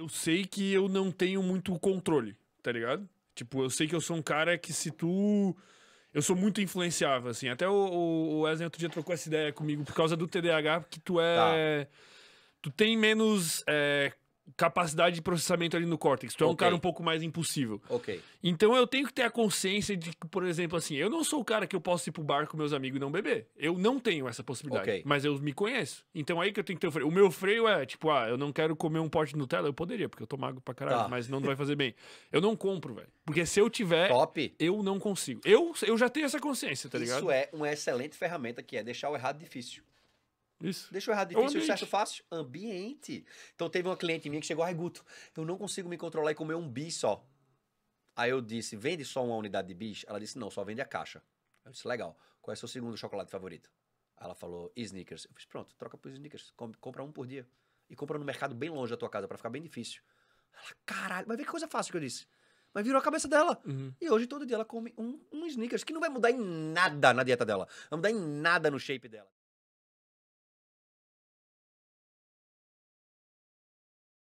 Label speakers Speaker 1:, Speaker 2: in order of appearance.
Speaker 1: eu sei que eu não tenho muito controle, tá ligado? Tipo, eu sei que eu sou um cara que se tu. Eu sou muito influenciável, assim. Até o, o Wesley outro dia trocou essa ideia comigo por causa do TDAH, porque tu é. Tá. Tu tem menos é, capacidade de processamento ali no córtex. Tu é okay. um cara um pouco mais
Speaker 2: impossível. Ok.
Speaker 1: Então eu tenho que ter a consciência de que, por exemplo, assim, eu não sou o cara que eu posso ir pro bar com meus amigos e não beber. Eu não tenho essa possibilidade. Okay. Mas eu me conheço. Então aí que eu tenho que ter o freio. O meu freio é, tipo, ah, eu não quero comer um pote de Nutella. Eu poderia, porque eu tô mago pra caralho, tá. mas não vai fazer bem. Eu não compro, velho. Porque se eu tiver, Top. eu não
Speaker 3: consigo. Eu, eu já tenho essa consciência, tá Isso ligado? Isso é uma excelente ferramenta que é deixar o errado difícil. Isso. Deixa eu errar difícil, ambiente. certo fácil? Ambiente. Então teve uma cliente minha que chegou, ai Guto, eu não consigo me controlar e comer um bis só. Aí eu disse, vende só uma unidade de bis? Ela disse, não, só vende a caixa. Eu disse, legal, qual é seu segundo chocolate favorito? Ela falou, sneakers. Eu disse, pronto, troca por sneakers, compra um por dia. E compra no mercado bem longe da tua casa, para ficar bem difícil. Ela, caralho, mas vê que coisa fácil que eu disse. Mas virou a cabeça dela. Uhum. E hoje todo dia ela come um, um sneakers, que não vai mudar em nada na dieta dela. Não vai mudar em nada no shape dela.